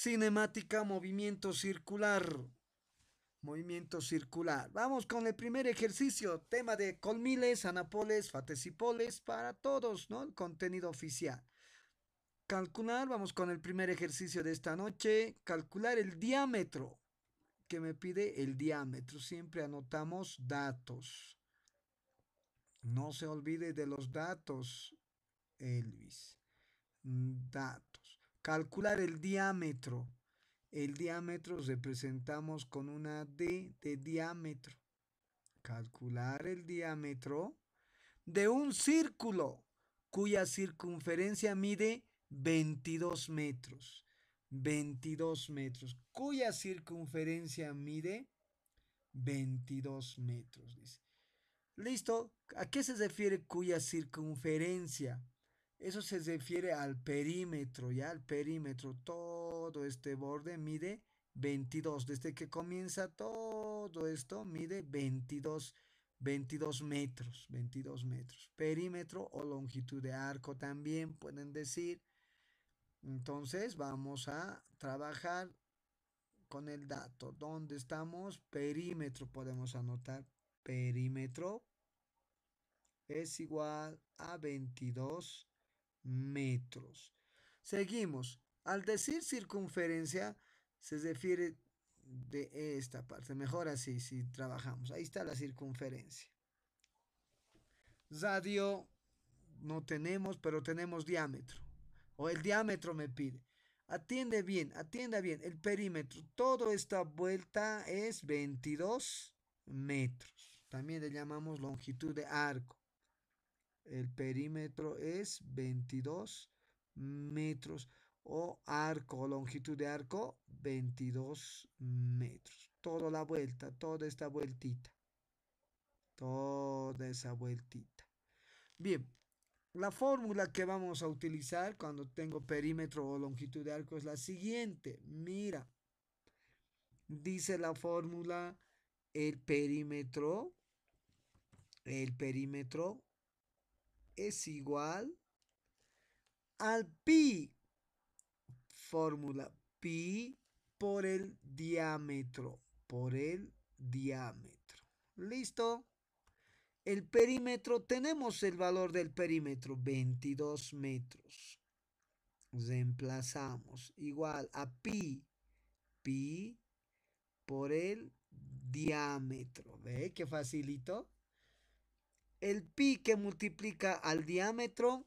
Cinemática, movimiento circular. Movimiento circular. Vamos con el primer ejercicio. Tema de colmiles, anapoles, fatecipoles para todos, ¿no? El contenido oficial. Calcular, vamos con el primer ejercicio de esta noche. Calcular el diámetro. Que me pide el diámetro. Siempre anotamos datos. No se olvide de los datos, Elvis. Mm, datos. Calcular el diámetro. El diámetro representamos con una D de diámetro. Calcular el diámetro de un círculo cuya circunferencia mide 22 metros. 22 metros, cuya circunferencia mide 22 metros, Listo, ¿a qué se refiere cuya circunferencia? Eso se refiere al perímetro, ¿ya? Al perímetro, todo este borde mide 22. Desde que comienza todo esto mide 22, 22 metros, 22 metros. Perímetro o longitud de arco también pueden decir. Entonces vamos a trabajar con el dato. ¿Dónde estamos? Perímetro podemos anotar. Perímetro es igual a 22 metros. Seguimos. Al decir circunferencia, se refiere de esta parte. Mejor así si trabajamos. Ahí está la circunferencia. Radio no tenemos, pero tenemos diámetro. O el diámetro me pide. Atiende bien, atienda bien. El perímetro, toda esta vuelta es 22 metros. También le llamamos longitud de arco. El perímetro es 22 metros o arco, longitud de arco 22 metros. Toda la vuelta, toda esta vueltita. Toda esa vueltita. Bien, la fórmula que vamos a utilizar cuando tengo perímetro o longitud de arco es la siguiente. Mira, dice la fórmula el perímetro, el perímetro es igual al pi, fórmula pi por el diámetro, por el diámetro. ¿Listo? El perímetro, tenemos el valor del perímetro, 22 metros. Reemplazamos igual a pi, pi por el diámetro. ¿Ve qué facilito? El pi que multiplica al diámetro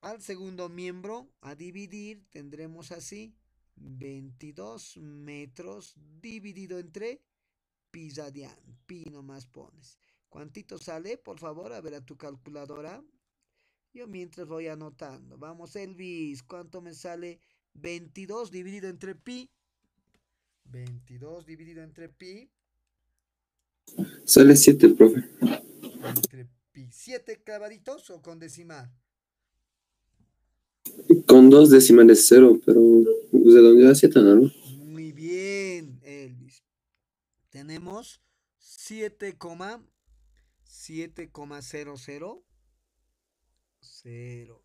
al segundo miembro a dividir tendremos así 22 metros dividido entre pi radian. Pi nomás pones. ¿Cuántito sale? Por favor, a ver a tu calculadora. Yo mientras voy anotando. Vamos, Elvis. ¿Cuánto me sale? 22 dividido entre pi. 22 dividido entre pi. Sale 7, profe. 7 ¿Siete clavaditos o con decimal? Con dos decimales cero, pero pues ¿de dónde no? Muy bien, Elvis. Tenemos 7, 0, 0,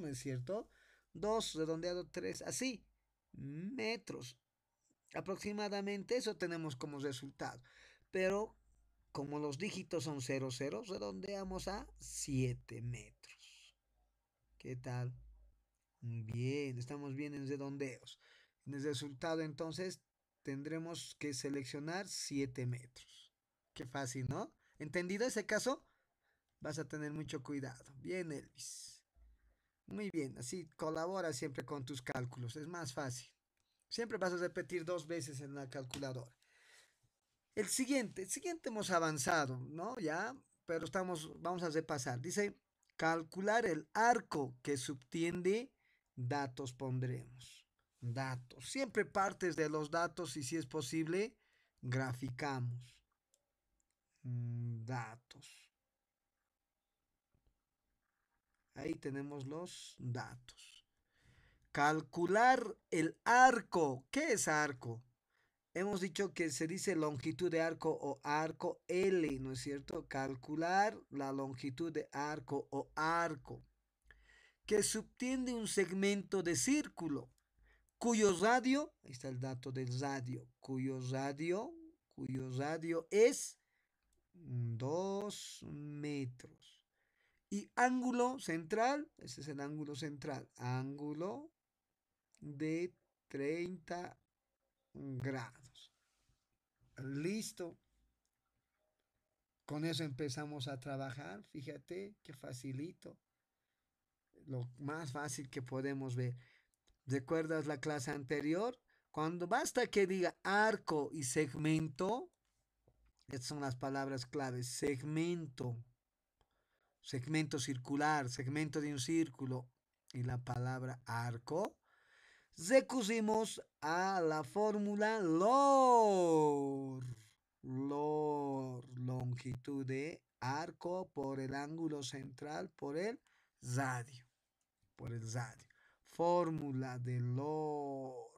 ¿no es cierto? 2, redondeado 3, así, metros. Aproximadamente eso tenemos como resultado. Pero como los dígitos son 00, 0, redondeamos a 7 metros. ¿Qué tal? Bien, estamos bien en redondeos. En el resultado entonces tendremos que seleccionar 7 metros. Qué fácil, ¿no? ¿Entendido ese caso? Vas a tener mucho cuidado. Bien, Elvis. Muy bien, así colabora siempre con tus cálculos, es más fácil. Siempre vas a repetir dos veces en la calculadora. El siguiente, el siguiente hemos avanzado, ¿no? Ya, pero estamos, vamos a repasar. Dice, calcular el arco que subtiende datos pondremos. Datos. Siempre partes de los datos y si es posible, graficamos. Mm, datos. Ahí tenemos los datos. Calcular el arco. ¿Qué es arco? Hemos dicho que se dice longitud de arco o arco L, ¿no es cierto? Calcular la longitud de arco o arco que subtiende un segmento de círculo cuyo radio, ahí está el dato del radio, cuyo radio, cuyo radio es 2 metros. Y ángulo central, ese es el ángulo central, ángulo de 30 grados. Listo. Con eso empezamos a trabajar. Fíjate qué facilito. Lo más fácil que podemos ver. ¿Recuerdas la clase anterior? Cuando basta que diga arco y segmento, estas son las palabras claves. Segmento, segmento circular, segmento de un círculo y la palabra arco recurrimos a la fórmula LOR. LOR, longitud de arco por el ángulo central por el radio. Por el radio. Fórmula de LOR.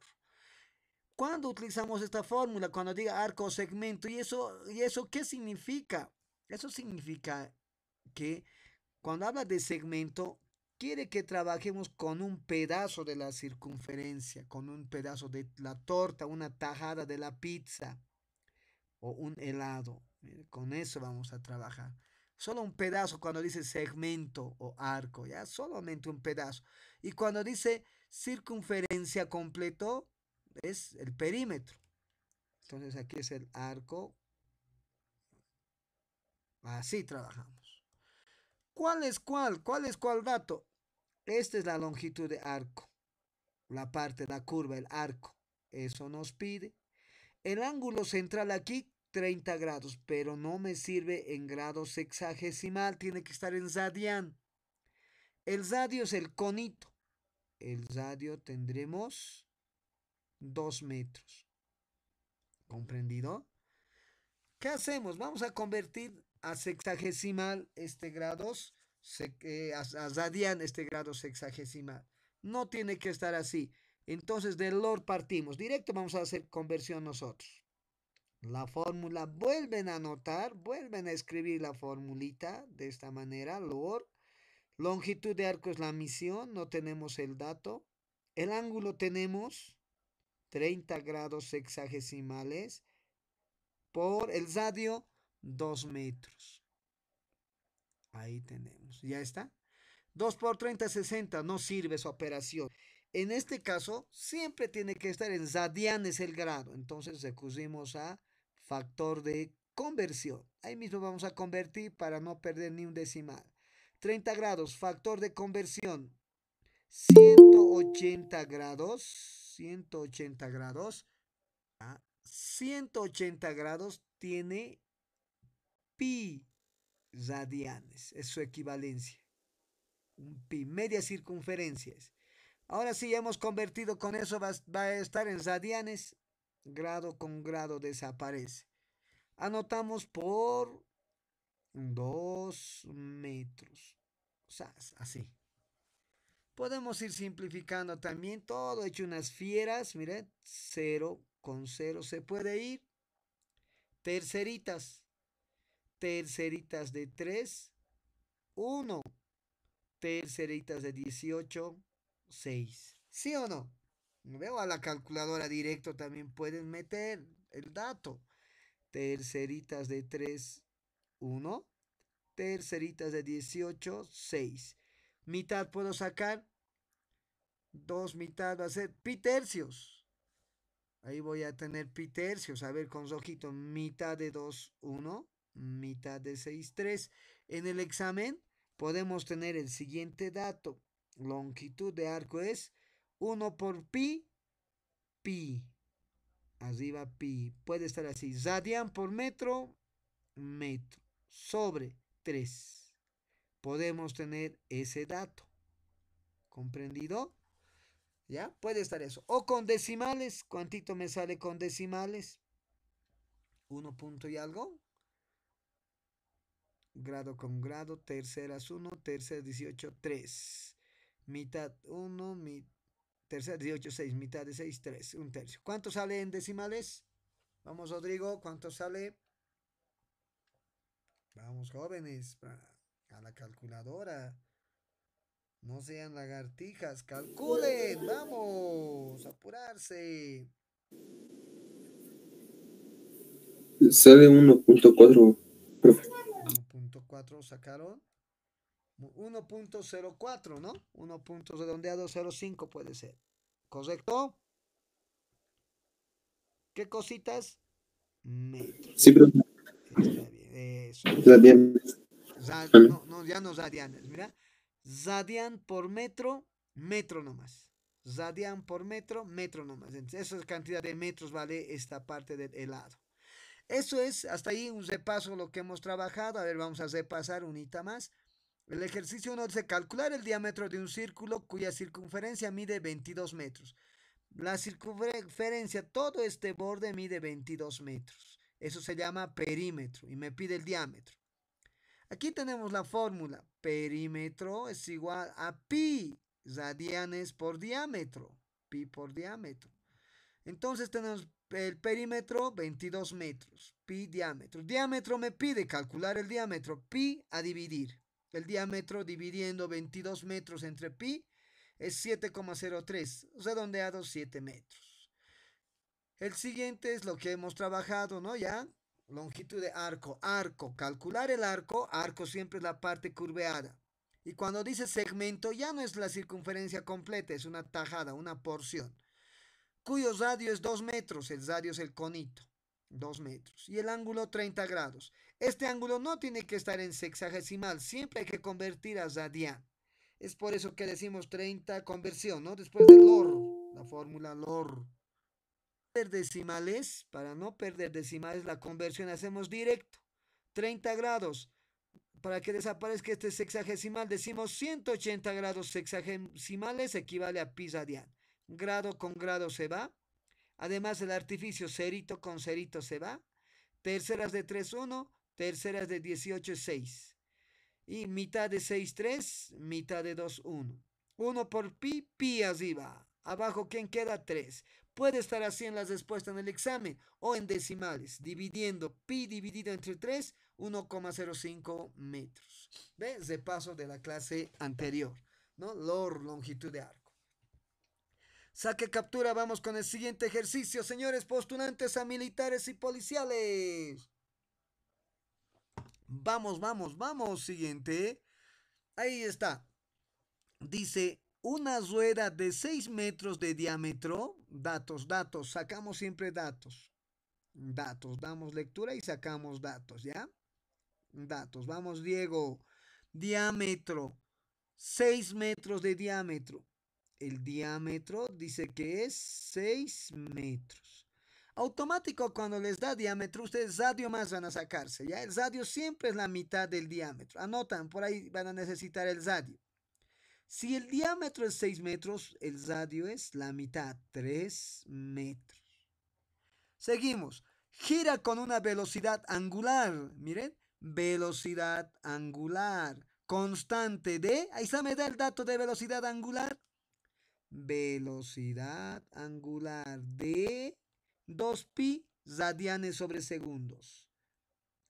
¿Cuándo utilizamos esta fórmula? Cuando diga arco segmento. ¿Y eso, ¿Y eso qué significa? Eso significa que cuando habla de segmento, quiere que trabajemos con un pedazo de la circunferencia, con un pedazo de la torta, una tajada de la pizza o un helado. Con eso vamos a trabajar. Solo un pedazo cuando dice segmento o arco, ya solamente un pedazo. Y cuando dice circunferencia completo, es el perímetro. Entonces aquí es el arco. Así trabajamos. ¿Cuál es cuál? ¿Cuál es cuál dato? Esta es la longitud de arco. La parte, la curva, el arco. Eso nos pide. El ángulo central aquí, 30 grados, pero no me sirve en grados sexagesimal, tiene que estar en zadian. El radio es el conito. El radio tendremos 2 metros. ¿Comprendido? ¿Qué hacemos? Vamos a convertir a sexagesimal este grados, se, eh, a, radian este grado sexagesimal. No tiene que estar así. Entonces del lor partimos. Directo vamos a hacer conversión nosotros. La fórmula, vuelven a anotar, vuelven a escribir la formulita de esta manera, lor. Longitud de arco es la misión, no tenemos el dato. El ángulo tenemos 30 grados sexagesimales por el radio 2 metros. Ahí tenemos. ¿Ya está? 2 por 30 60. No sirve su operación. En este caso, siempre tiene que estar en radianes el grado. Entonces recurrimos a factor de conversión. Ahí mismo vamos a convertir para no perder ni un decimal. 30 grados, factor de conversión. 180 grados. 180 grados. 180 ah, grados tiene pi radianes, es su equivalencia. Un pi, media circunferencia Ahora sí, ya hemos convertido con eso, va, a estar en radianes, grado con grado desaparece. Anotamos por Dos metros. O sea, así. Podemos ir simplificando también todo, hecho unas fieras, miren, 0 con cero se puede ir. Terceritas, terceritas de 3, 1, terceritas de 18, 6. ¿Sí o no? Veo a la calculadora directo también pueden meter el dato. Terceritas de 3, 1. Terceritas de 18, 6. Mitad puedo sacar. Dos mitad va a ser pi tercios. Ahí voy a tener pi tercios. A ver con ojito. Mitad de 2, 1 mitad de 6.3. En el examen podemos tener el siguiente dato. Longitud de arco es 1 por pi, pi. Arriba pi. Puede estar así. Radian por metro, metro. Sobre 3. Podemos tener ese dato. ¿Comprendido? ¿Ya? Puede estar eso. O con decimales. ¿Cuántito me sale con decimales? 1 punto y algo grado con grado, terceras 1, terceras 18, 3, mitad 1, mi, terceras 18, 6, mitad de 6, 3, un tercio. ¿Cuánto sale en decimales? Vamos, Rodrigo, ¿cuánto sale? Vamos, jóvenes, a la calculadora. No sean lagartijas, calculen, vamos, apurarse. Sale 1.4, profe. 1.4 sacaron 1.04, ¿no? 1. redondeado 0.5 puede ser. ¿Correcto? ¿Qué cositas? Metros. Sí, pero... Está eso. Radianes. No, no, ya no radianes, mira. Radian por metro, metro nomás. Radian por metro, metro nomás. Entonces, esa cantidad de metros vale esta parte del helado. Eso es, hasta ahí un repaso lo que hemos trabajado. A ver, vamos a repasar unita más. El ejercicio 1 dice calcular el diámetro de un círculo cuya circunferencia mide 22 metros. La circunferencia, todo este borde mide 22 metros. Eso se llama perímetro y me pide el diámetro. Aquí tenemos la fórmula. Perímetro es igual a pi radianes por diámetro. Pi por diámetro. Entonces tenemos el perímetro 22 metros, pi diámetro. Diámetro me pide calcular el diámetro, pi a dividir. El diámetro dividiendo 22 metros entre pi es 7,03, redondeado 7 metros. El siguiente es lo que hemos trabajado, ¿no? Ya, longitud de arco, arco. Calcular el arco, arco siempre es la parte curveada. Y cuando dice segmento, ya no es la circunferencia completa, es una tajada, una porción cuyo radio es 2 metros, el radio es el conito, 2 metros, y el ángulo 30 grados. Este ángulo no tiene que estar en sexagesimal, siempre hay que convertir a radian. Es por eso que decimos 30 conversión, ¿no? Después de LOR, la fórmula LOR. Perder decimales, para no perder decimales, la conversión hacemos directo. 30 grados. Para que desaparezca este sexagesimal, decimos 180 grados sexagesimales equivale a pi radian grado con grado se va. Además el artificio cerito con cerito se va. Terceras de 3-1, terceras de 18-6. Y mitad de 6-3, mitad de 2-1. 1 por pi, pi así va. Abajo, ¿quién queda? 3. Puede estar así en las respuestas en el examen o en decimales, dividiendo pi dividido entre 3, 1,05 metros. ¿Ves? De paso de la clase anterior, ¿no? Lor, longitud de arco. Saque captura, vamos con el siguiente ejercicio, señores postulantes a militares y policiales. Vamos, vamos, vamos, siguiente. Ahí está. Dice, una rueda de 6 metros de diámetro. Datos, datos, sacamos siempre datos. Datos, damos lectura y sacamos datos, ¿ya? Datos, vamos, Diego. Diámetro, 6 metros de diámetro. El diámetro dice que es 6 metros. Automático cuando les da diámetro, ustedes radio más van a sacarse, ¿ya? El radio siempre es la mitad del diámetro. Anotan, por ahí van a necesitar el radio. Si el diámetro es 6 metros, el radio es la mitad, 3 metros. Seguimos. Gira con una velocidad angular, miren, velocidad angular constante de, ahí se me da el dato de velocidad angular, velocidad angular de 2pi radianes sobre segundos.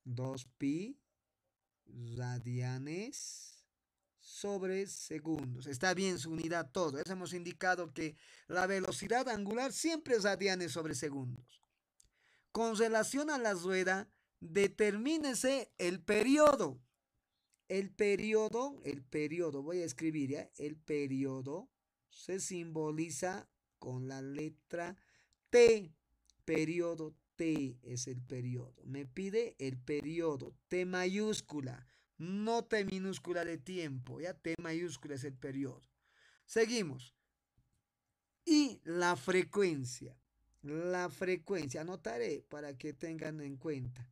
2pi radianes sobre segundos. Está bien su unidad todo. hemos indicado que la velocidad angular siempre es radianes sobre segundos. Con relación a la rueda, determínese el periodo. El periodo, el periodo, voy a escribir ya, ¿eh? el periodo se simboliza con la letra T, periodo T es el periodo. Me pide el periodo, T mayúscula, no T minúscula de tiempo, ya T mayúscula es el periodo. Seguimos. Y la frecuencia, la frecuencia, anotaré para que tengan en cuenta.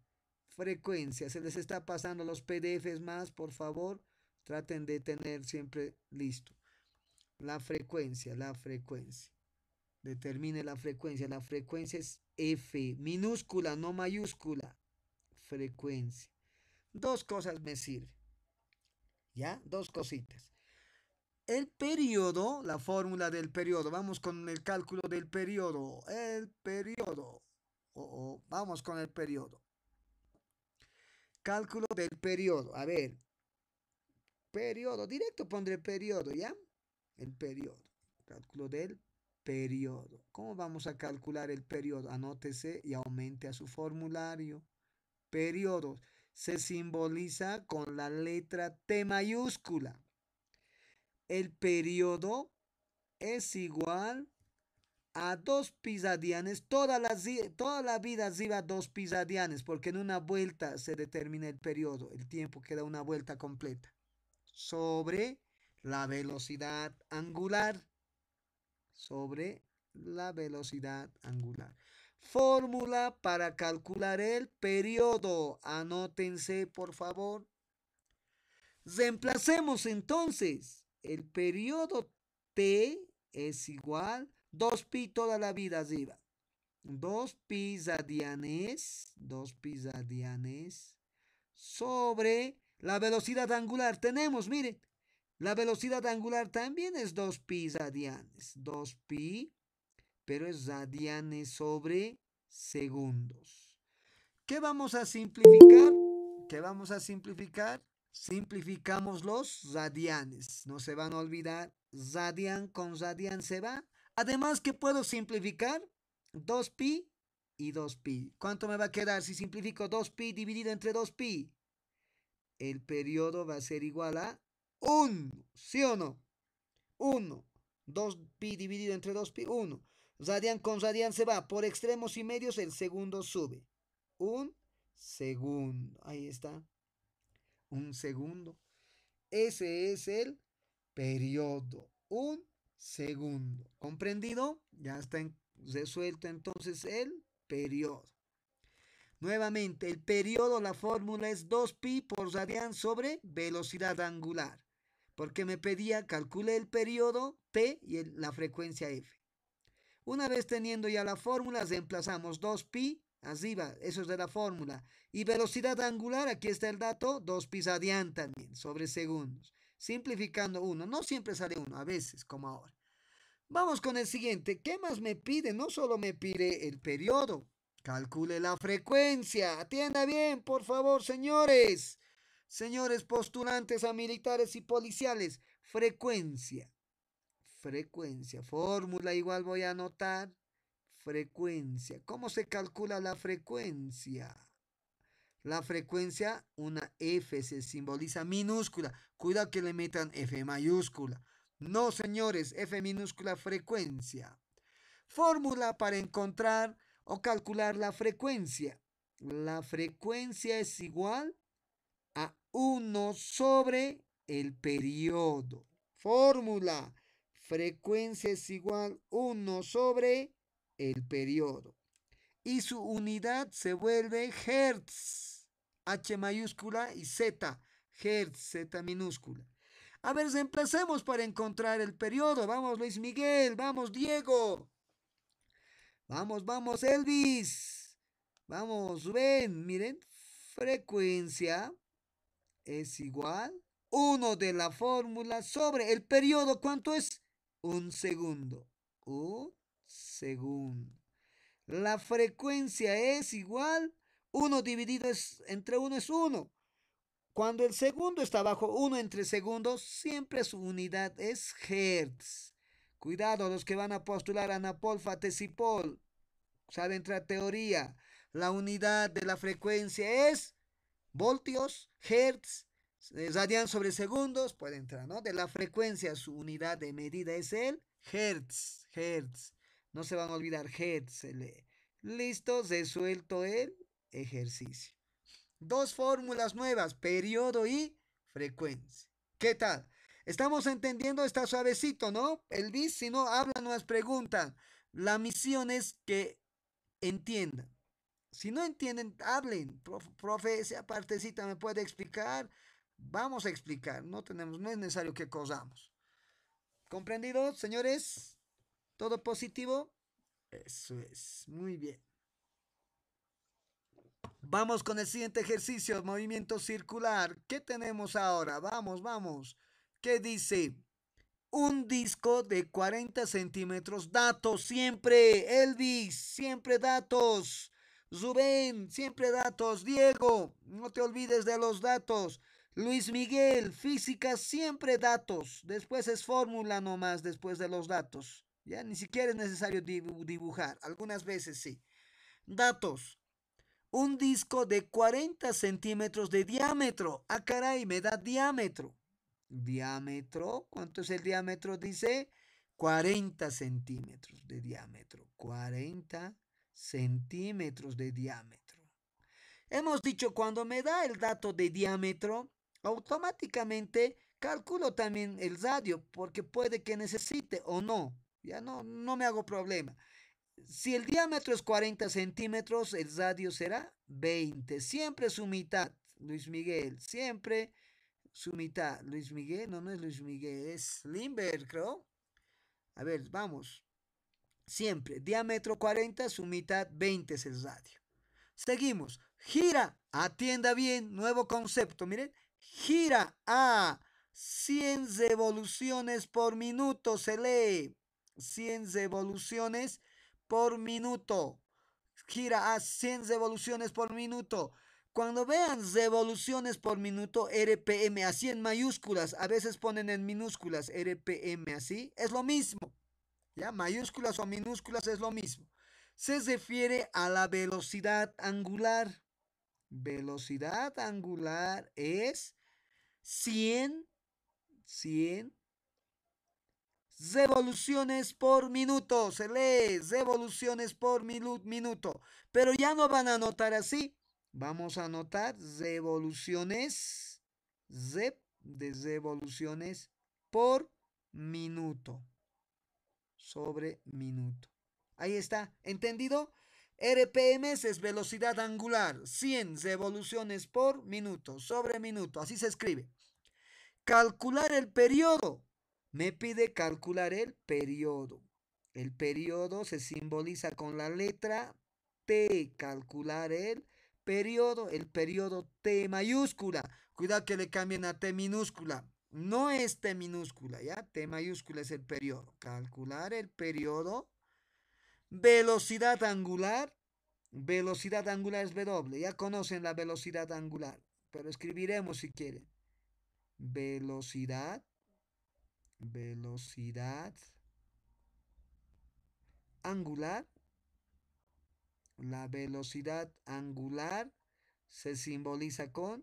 Frecuencia, se les está pasando los PDFs más, por favor, traten de tener siempre listo. La frecuencia, la frecuencia. Determine la frecuencia. La frecuencia es F, minúscula, no mayúscula. Frecuencia. Dos cosas me sirven. ¿Ya? Dos cositas. El periodo, la fórmula del periodo. Vamos con el cálculo del periodo. El periodo. Oh, oh, vamos con el periodo. Cálculo del periodo. A ver. Periodo. Directo pondré periodo, ¿ya? el periodo. Cálculo del periodo. ¿Cómo vamos a calcular el periodo? Anótese y aumente a su formulario. Periodo Se simboliza con la letra T mayúscula. El periodo es igual a dos pisadianes. Toda la, toda la vida dos pisadianes porque en una vuelta se determina el periodo. El tiempo queda una vuelta completa. Sobre la velocidad angular sobre la velocidad angular. Fórmula para calcular el periodo. Anótense, por favor. Reemplacemos entonces el periodo T es igual 2pi toda la vida arriba. 2pi radianes, 2pi radianes sobre la velocidad angular. Tenemos, miren, la velocidad angular también es 2pi radianes. 2pi, pero es radianes sobre segundos. ¿Qué vamos a simplificar? ¿Qué vamos a simplificar? Simplificamos los radianes. No se van a olvidar. Radian con radian se va. Además ¿qué puedo simplificar 2pi y 2pi. ¿Cuánto me va a quedar si simplifico 2pi dividido entre 2pi? El periodo va a ser igual a 1, ¿sí o no? 1, 2pi dividido entre 2pi, 1. Radian con radian se va, por extremos y medios el segundo sube. Un segundo, ahí está. Un segundo. Ese es el periodo. Un segundo. ¿Comprendido? Ya está resuelto entonces el periodo. Nuevamente, el periodo, la fórmula es 2pi por radian sobre velocidad angular porque me pedía calcule el periodo T y la frecuencia F. Una vez teniendo ya la fórmula, reemplazamos 2pi, así eso es de la fórmula. Y velocidad angular, aquí está el dato, 2 pi radian también, sobre segundos. Simplificando 1, no siempre sale 1, a veces, como ahora. Vamos con el siguiente, ¿qué más me pide? No solo me pide el periodo, calcule la frecuencia. Atienda bien, por favor, señores. Señores postulantes a militares y policiales, frecuencia. Frecuencia. Fórmula igual voy a anotar. Frecuencia. ¿Cómo se calcula la frecuencia? La frecuencia, una F se simboliza minúscula. Cuidado que le metan F mayúscula. No, señores, F minúscula frecuencia. Fórmula para encontrar o calcular la frecuencia. La frecuencia es igual 1 sobre el periodo. Fórmula. Frecuencia es igual 1 sobre el periodo. Y su unidad se vuelve Hertz. H mayúscula y Z. Hertz, Z minúscula. A ver, empecemos para encontrar el periodo. Vamos, Luis Miguel. Vamos, Diego. Vamos, vamos, Elvis. Vamos, ven. Miren, frecuencia es igual 1 de la fórmula sobre el periodo. ¿Cuánto es? Un segundo. Un segundo. La frecuencia es igual 1 dividido entre 1 es 1. Cuando el segundo está bajo 1 entre segundos, siempre su unidad es Hertz. Cuidado los que van a postular Anapol, pol Saben entre teoría. La unidad de la frecuencia es voltios, hertz, eh, radian sobre segundos, puede entrar, ¿no? De la frecuencia, su unidad de medida es el hertz, hertz. No se van a olvidar hertz. Eh, listo, resuelto el ejercicio. Dos fórmulas nuevas, periodo y frecuencia. ¿Qué tal? Estamos entendiendo, está suavecito, ¿no? El Elvis, si no habla, es pregunta. La misión es que entiendan. Si no entienden, hablen. Profe, esa partecita me puede explicar. Vamos a explicar. No tenemos, no es necesario que cosamos. ¿Comprendido, señores? ¿Todo positivo? Eso es. Muy bien. Vamos con el siguiente ejercicio, movimiento circular. ¿Qué tenemos ahora? Vamos, vamos. ¿Qué dice? Un disco de 40 centímetros. Datos siempre, Elvis, siempre datos. Zubén, siempre datos. Diego, no te olvides de los datos. Luis Miguel, física, siempre datos. Después es fórmula nomás, después de los datos. Ya ni siquiera es necesario dibujar. Algunas veces sí. Datos. Un disco de 40 centímetros de diámetro. Ah, caray, me da diámetro. Diámetro. ¿Cuánto es el diámetro? Dice 40 centímetros de diámetro. 40 centímetros de diámetro. Hemos dicho, cuando me da el dato de diámetro, automáticamente calculo también el radio, porque puede que necesite o no. Ya no, no me hago problema. Si el diámetro es 40 centímetros, el radio será 20. Siempre su mitad, Luis Miguel. Siempre su mitad. Luis Miguel, no, no es Luis Miguel, es Limber, creo. A ver, vamos. Siempre, diámetro 40, su mitad 20 es el radio. Seguimos, gira, atienda bien, nuevo concepto, miren, gira a 100 revoluciones por minuto, se lee, 100 revoluciones por minuto, gira a 100 revoluciones por minuto. Cuando vean revoluciones por minuto, RPM, así en mayúsculas, a veces ponen en minúsculas, RPM, así, es lo mismo ya mayúsculas o minúsculas es lo mismo. Se refiere a la velocidad angular. Velocidad angular es 100, 100 revoluciones por minuto. Se lee revoluciones por minuto. Pero ya no van a anotar así. Vamos a anotar revoluciones, Z de revoluciones por minuto sobre minuto. Ahí está, ¿entendido? RPM es velocidad angular, 100 revoluciones por minuto, sobre minuto, así se escribe. Calcular el periodo. Me pide calcular el periodo. El periodo se simboliza con la letra T. Calcular el periodo, el periodo T mayúscula. Cuidado que le cambien a T minúscula. No es T minúscula, ¿ya? T mayúscula es el periodo. Calcular el periodo. Velocidad angular. Velocidad angular es W. Ya conocen la velocidad angular. Pero escribiremos si quieren. Velocidad. Velocidad. Angular. La velocidad angular se simboliza con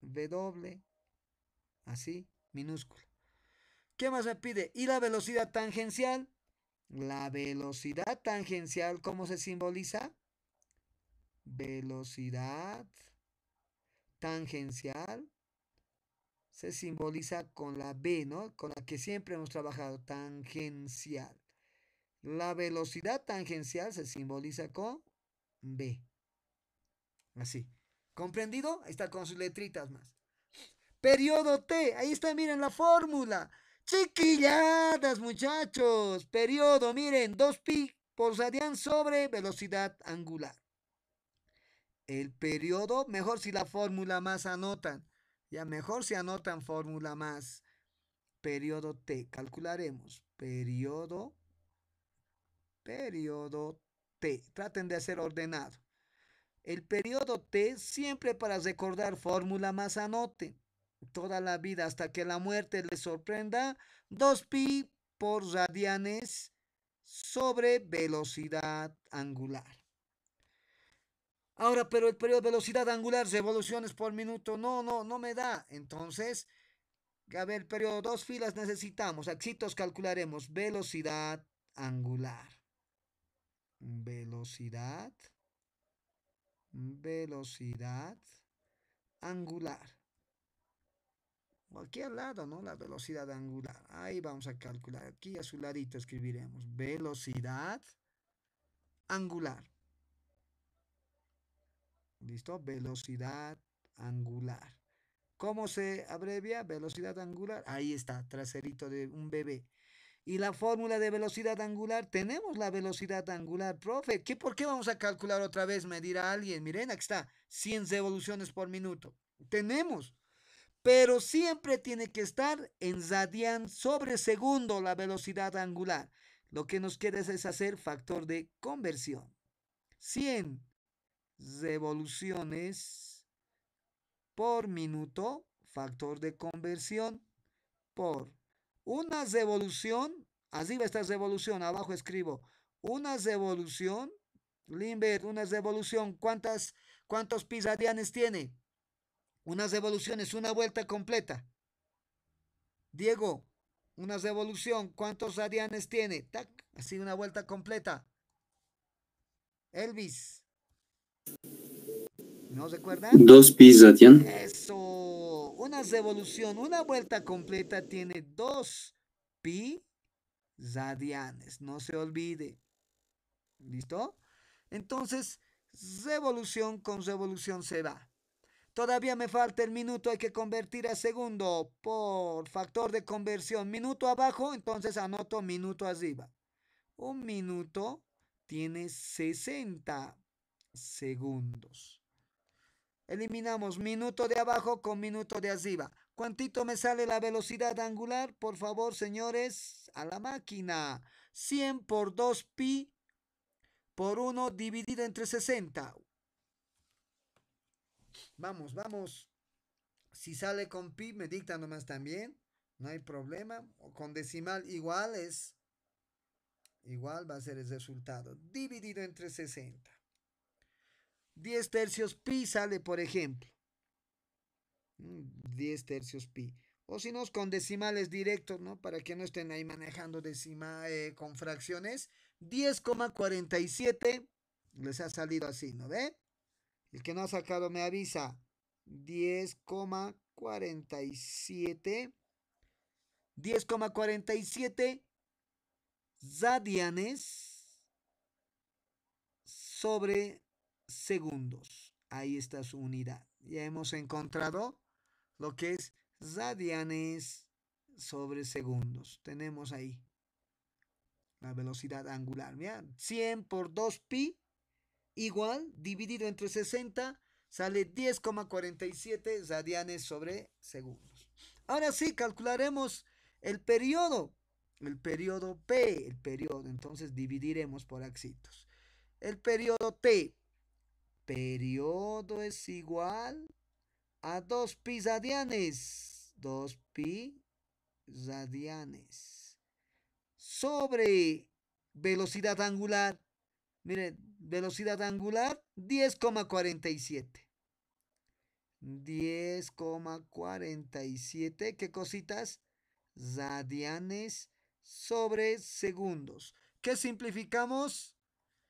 W. Así minúscula ¿Qué más me pide? ¿Y la velocidad tangencial? La velocidad tangencial, ¿cómo se simboliza? Velocidad tangencial se simboliza con la B, ¿no? Con la que siempre hemos trabajado, tangencial. La velocidad tangencial se simboliza con B. Así. ¿Comprendido? Ahí está con sus letritas más. Periodo T, ahí está, miren la fórmula. Chiquilladas, muchachos. Periodo, miren, 2pi por radian sobre velocidad angular. El periodo, mejor si la fórmula más anotan. Ya mejor si anotan fórmula más. Periodo T, calcularemos. Periodo, periodo T. Traten de hacer ordenado. El periodo T siempre para recordar fórmula más anoten toda la vida hasta que la muerte le sorprenda 2pi por radianes sobre velocidad angular. Ahora, pero el periodo de velocidad angular, revoluciones por minuto, no, no, no me da. Entonces, a ver, periodo, dos filas necesitamos. Axitos calcularemos velocidad angular. Velocidad. Velocidad angular cualquier lado, ¿no? La velocidad angular. Ahí vamos a calcular. Aquí a su ladito escribiremos velocidad angular. ¿Listo? Velocidad angular. ¿Cómo se abrevia? Velocidad angular. Ahí está, traserito de un bebé. Y la fórmula de velocidad angular, tenemos la velocidad angular, profe. ¿Qué, ¿Por qué vamos a calcular otra vez? Me dirá alguien. Miren, aquí está, 100 revoluciones por minuto. Tenemos pero siempre tiene que estar en radian sobre segundo la velocidad angular. Lo que nos queda es hacer factor de conversión. 100 revoluciones por minuto, factor de conversión por una revolución, va esta revolución, abajo escribo, una revolución, Limber, una revolución, ¿cuántas, ¿cuántos pisadianes tiene? unas es una vuelta completa. Diego, una revolución ¿cuántos radianes tiene? Tac, así una vuelta completa. Elvis. ¿No recuerdan? Dos pi zadianes. Eso, una revolución una vuelta completa tiene dos pi radianes, no se olvide. ¿Listo? Entonces, revolución con revolución se va. Todavía me falta el minuto, hay que convertir a segundo por factor de conversión. Minuto abajo, entonces anoto minuto arriba. Un minuto tiene 60 segundos. Eliminamos minuto de abajo con minuto de arriba. ¿Cuánto me sale la velocidad angular? Por favor, señores, a la máquina. 100 por 2pi por 1 dividido entre 60. Vamos, vamos. Si sale con pi, me dicta nomás también. No hay problema. O con decimal igual es... Igual va a ser el resultado. Dividido entre 60. 10 tercios pi sale, por ejemplo. 10 mm, tercios pi. O si no, con decimales directos, ¿no? Para que no estén ahí manejando decimal eh, con fracciones. 10,47 les ha salido así, ¿no ve? El que no ha sacado me avisa. 10,47. 10,47 radianes sobre segundos. Ahí está su unidad. Ya hemos encontrado lo que es radianes sobre segundos. Tenemos ahí la velocidad angular. 100 por 2pi igual dividido entre 60 sale 10,47 radianes sobre segundos. Ahora sí, calcularemos el periodo, el periodo P, el periodo, entonces dividiremos por axitos. El periodo T, periodo es igual a 2 pi radianes, 2 pi radianes, sobre velocidad angular, Miren, velocidad angular 10,47. 10,47. ¿Qué cositas? Radianes sobre segundos. ¿Qué simplificamos?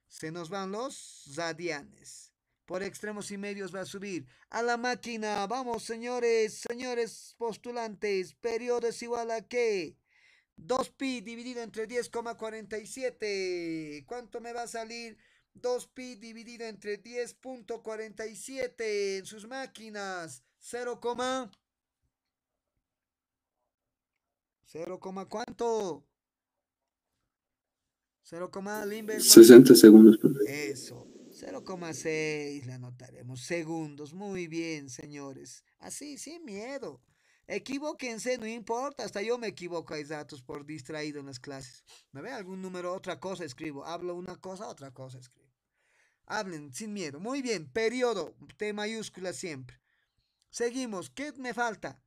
Se nos van los zadianes. Por extremos y medios va a subir. A la máquina. Vamos, señores, señores postulantes. Periodo es igual a qué? 2pi dividido entre 10,47. ¿Cuánto me va a salir? 2pi dividido entre 10.47 en sus máquinas. 0, 0, cuánto? 0, 60 segundos. Pues. Eso. 0,6 le anotaremos. Segundos. Muy bien, señores. Así, sin miedo. Equivóquense, no importa, hasta yo me equivoco, hay datos por distraído en las clases. ¿Me ve algún número? Otra cosa escribo. Hablo una cosa, otra cosa escribo. Hablen sin miedo. Muy bien, periodo, T mayúscula siempre. Seguimos, ¿qué me falta?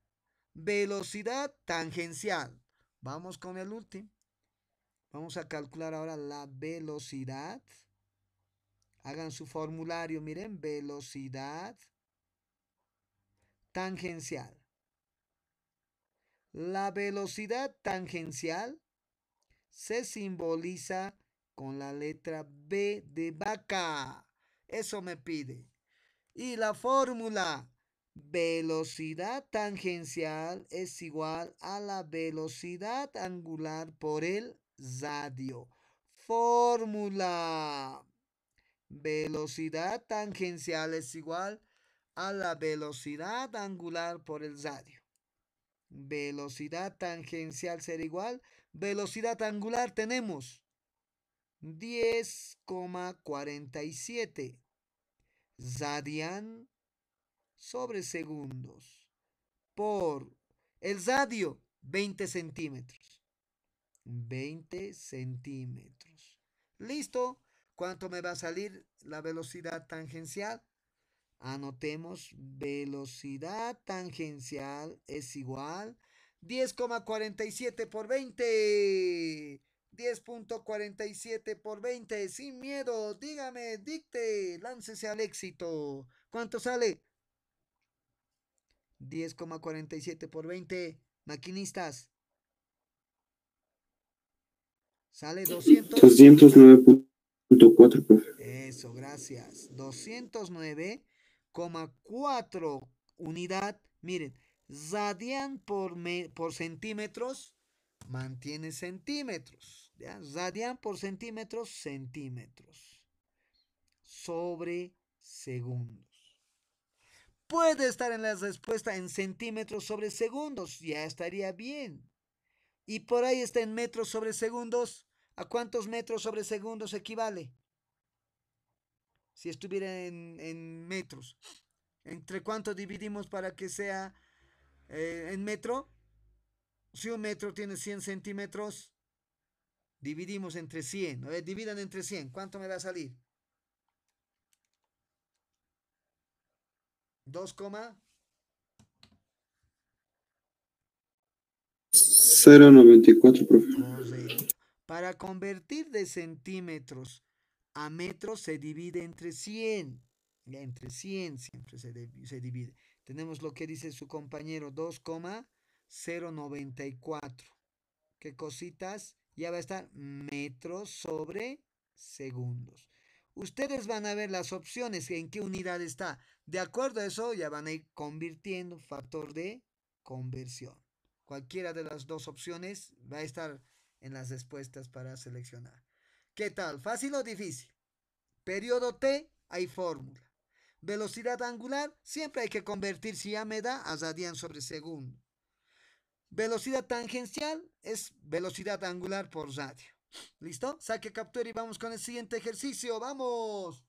Velocidad tangencial. Vamos con el último. Vamos a calcular ahora la velocidad. Hagan su formulario, miren, velocidad tangencial. La velocidad tangencial se simboliza con la letra B de vaca. Eso me pide. Y la fórmula velocidad tangencial es igual a la velocidad angular por el radio. Fórmula. Velocidad tangencial es igual a la velocidad angular por el radio. Velocidad tangencial será igual. Velocidad angular tenemos 10,47 radian sobre segundos por el radio 20 centímetros. 20 centímetros. Listo. ¿Cuánto me va a salir la velocidad tangencial? Anotemos, velocidad tangencial es igual 10,47 por 20. 10.47 por 20, sin miedo, dígame, dicte, láncese al éxito. ¿Cuánto sale? 10,47 por 20, maquinistas. Sale 200. 209.4, Eso, gracias. 209. 4 unidad. Miren, radian por, por centímetros mantiene centímetros. Radian por centímetros, centímetros. Sobre segundos. Puede estar en la respuesta en centímetros sobre segundos. Ya estaría bien. Y por ahí está en metros sobre segundos. ¿A cuántos metros sobre segundos equivale? si estuviera en, metros. ¿Entre cuánto dividimos para que sea eh, en metro? Si un metro tiene 100 centímetros, dividimos entre 100. A eh, dividan entre 100. ¿Cuánto me va a salir? 2, 0.94, profe. Para convertir de centímetros a metros se divide entre 100. Entre 100 siempre se, se divide. Tenemos lo que dice su compañero, 2,094. ¿Qué cositas? Ya va a estar metros sobre segundos. Ustedes van a ver las opciones en qué unidad está. De acuerdo a eso, ya van a ir convirtiendo factor de conversión. Cualquiera de las dos opciones va a estar en las respuestas para seleccionar. ¿Qué tal? ¿Fácil o difícil? Periodo T, hay fórmula. Velocidad angular, siempre hay que convertir si ya me da a radian sobre segundo. Velocidad tangencial es velocidad angular por radio. ¿Listo? Saque captura y vamos con el siguiente ejercicio. ¡Vamos!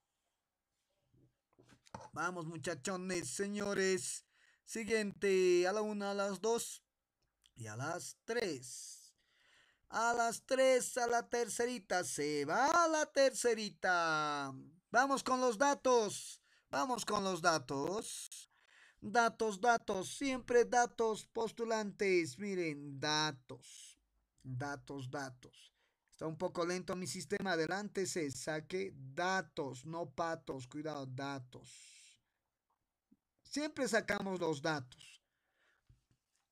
Vamos, muchachones, señores. Siguiente, a la una, a las dos y a las tres. A las tres, a la tercerita, se va a la tercerita. Vamos con los datos. Vamos con los datos. Datos, datos, siempre datos postulantes. Miren, datos. Datos, datos. Está un poco lento mi sistema. Adelante, se saque datos, no patos. Cuidado, datos. Siempre sacamos los datos.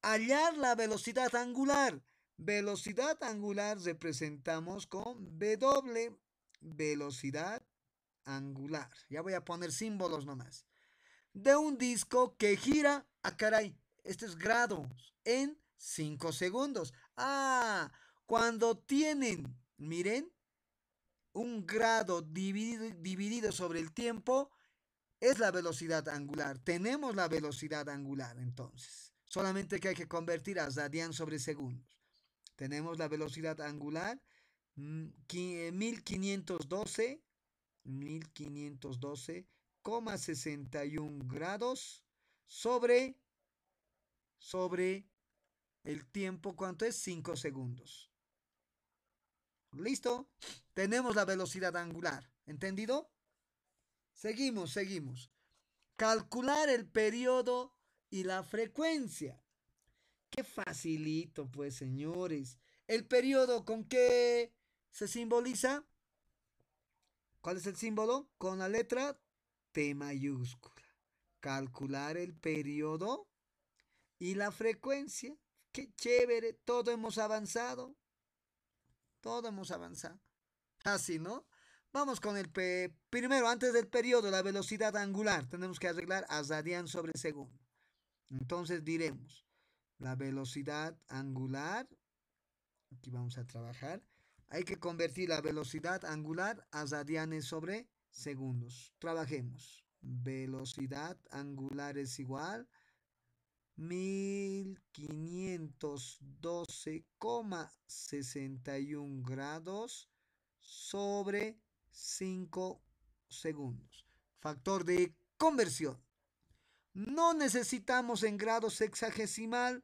Hallar la velocidad angular Velocidad angular representamos con W, velocidad angular. Ya voy a poner símbolos nomás. De un disco que gira, a ah, caray, este es grados, en 5 segundos. Ah, cuando tienen, miren, un grado dividido, sobre el tiempo, es la velocidad angular. Tenemos la velocidad angular entonces. Solamente que hay que convertir a Zadian sobre segundos. Tenemos la velocidad angular 1512, mm, 1512,61 grados sobre, sobre el tiempo, ¿cuánto es? 5 segundos. ¿Listo? Tenemos la velocidad angular. ¿Entendido? Seguimos, seguimos. Calcular el periodo y la frecuencia. Qué facilito, pues, señores. ¿El periodo con qué se simboliza? ¿Cuál es el símbolo? Con la letra T mayúscula. Calcular el periodo y la frecuencia. Qué chévere, todo hemos avanzado. Todo hemos avanzado. Así, ¿no? Vamos con el P. Primero, antes del periodo, la velocidad angular. Tenemos que arreglar a radian sobre segundo. Entonces diremos la velocidad angular. Aquí vamos a trabajar. Hay que convertir la velocidad angular a radianes sobre segundos. Trabajemos. Velocidad angular es igual 1512,61 grados sobre 5 segundos. Factor de conversión. No necesitamos en grados sexagesimal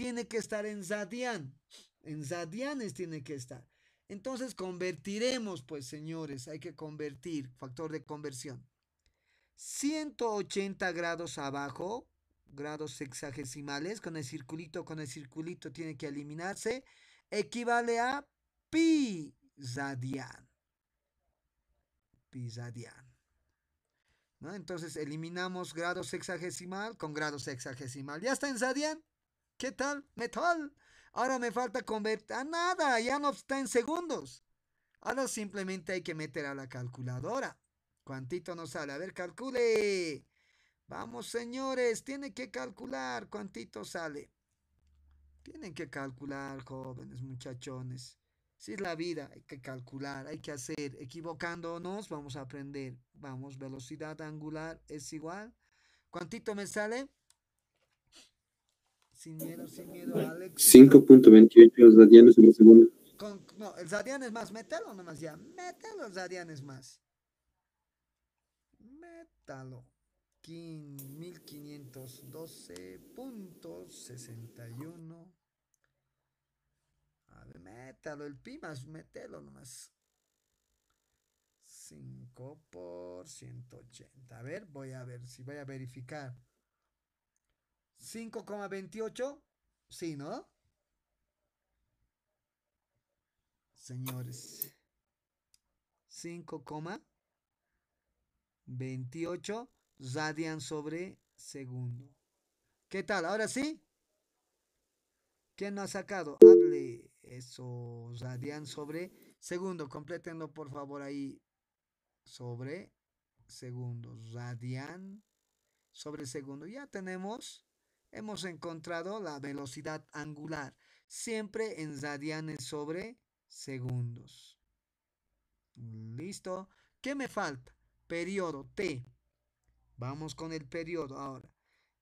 tiene que estar en Zadian, En Zadianes tiene que estar. Entonces convertiremos, pues señores, hay que convertir, factor de conversión. 180 grados abajo, grados sexagesimales, con el circulito, con el circulito tiene que eliminarse, equivale a pi zadian. Pi zadian. ¿No? Entonces eliminamos grados sexagesimal con grados sexagesimal. Ya está en zadian. ¿Qué tal? Metal. Ahora me falta convertir. a nada, ya no está en segundos. Ahora simplemente hay que meter a la calculadora. cuantito nos sale? A ver, calcule. Vamos, señores, tiene que calcular cuántito sale. Tienen que calcular, jóvenes, muchachones. Si es la vida, hay que calcular, hay que hacer. Equivocándonos, vamos a aprender. Vamos, velocidad angular es igual. ¿Cuántito me sale? Sin miedo, sin miedo, Alex. 5.28 en la segunda. no, el radian es más, mételo nomás ya. mételo el radian es más. Métalo. 1512.61. A ver, métalo, el pi más, mételo nomás. 5 por 180. A ver, voy a ver si voy a verificar. 5,28. Sí, ¿no? Señores. 5,28 radian sobre segundo. ¿Qué tal? ¿Ahora sí? ¿Quién no ha sacado? Hable eso, radian sobre segundo. Complétenlo por favor ahí. Sobre segundo. Radian sobre segundo. Ya tenemos hemos encontrado la velocidad angular, siempre en radianes sobre segundos. Listo. ¿Qué me falta? Periodo T. Vamos con el periodo ahora.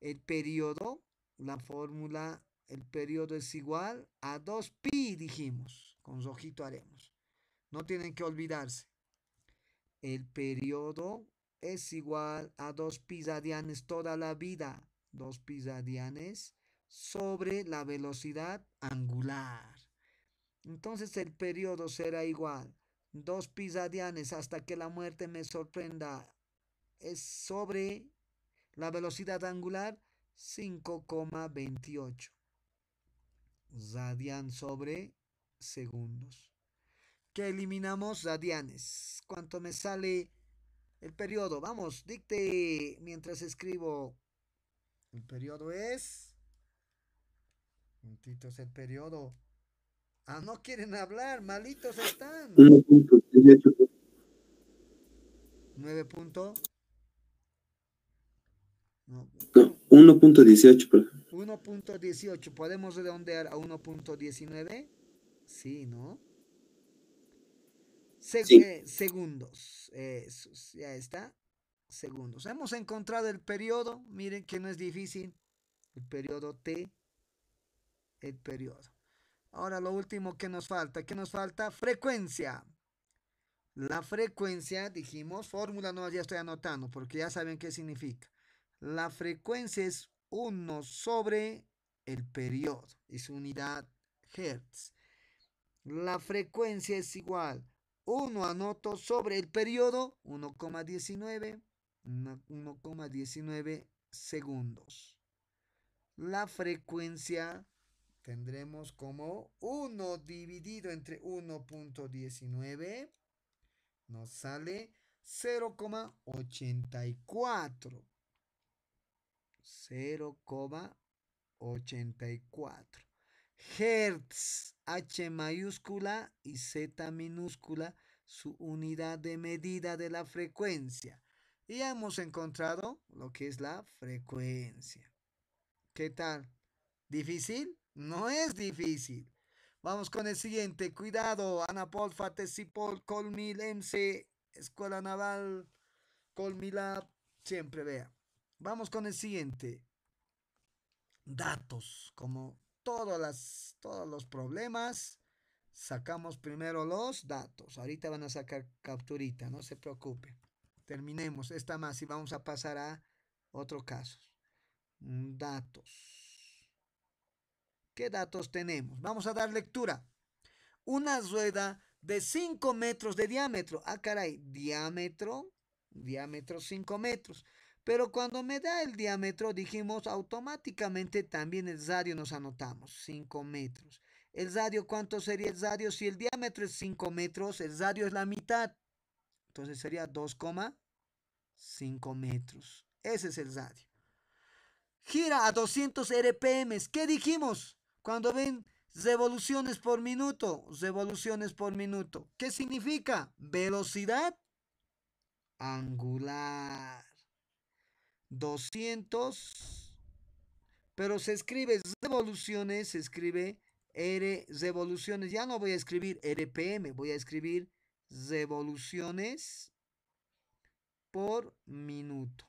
El periodo, la fórmula, el periodo es igual a 2pi, dijimos. Con rojito haremos. No tienen que olvidarse. El periodo es igual a 2pi radianes toda la vida dos pisadianes sobre la velocidad angular. Entonces el periodo será igual. Dos pisadianes hasta que la muerte me sorprenda es sobre la velocidad angular 5,28. Radian sobre segundos. Que eliminamos radianes. ¿Cuánto me sale el periodo? Vamos, dicte mientras escribo el periodo es... es el periodo. Ah, no quieren hablar, malitos están. 9 punto. No. 1.18. 1.18. ¿Podemos redondear a 1.19? Sí, ¿no? Eh, segundos. Eso, ya está segundos. Hemos encontrado el periodo, miren que no es difícil, el periodo T, el periodo. Ahora lo último que nos falta, ¿qué nos falta frecuencia. La frecuencia, dijimos, fórmula no, ya estoy anotando porque ya saben qué significa. La frecuencia es 1 sobre el periodo, es unidad hertz. La frecuencia es igual, 1 anoto sobre el periodo, 1,19 1,19 segundos. La frecuencia tendremos como 1 dividido entre 1.19 nos sale 0,84. 0,84 Hertz, H mayúscula y Z minúscula, su unidad de medida de la frecuencia. Y hemos encontrado lo que es la frecuencia. ¿Qué tal? ¿Difícil? No es difícil. Vamos con el siguiente. Cuidado. Anapol, Fatesipol, Colmil, MC, Escuela Naval, Colmilab. Siempre vea. Vamos con el siguiente. Datos. Como las, todos los problemas, sacamos primero los datos. Ahorita van a sacar capturita, no se preocupen. Terminemos esta más y vamos a pasar a otro caso. Mm, datos. ¿Qué datos tenemos? Vamos a dar lectura. Una rueda de 5 metros de diámetro. Ah, caray, diámetro, diámetro 5 metros. Pero cuando me da el diámetro, dijimos automáticamente también el radio nos anotamos, 5 metros. ¿El radio cuánto sería el radio? Si el diámetro es 5 metros, el radio es la mitad. Entonces sería 2,5 metros. Ese es el radio. Gira a 200 RPM. ¿Qué dijimos? Cuando ven revoluciones por minuto, revoluciones por minuto. ¿Qué significa? Velocidad angular. 200. Pero se escribe revoluciones, se escribe R revoluciones. Ya no voy a escribir RPM, voy a escribir revoluciones por minuto.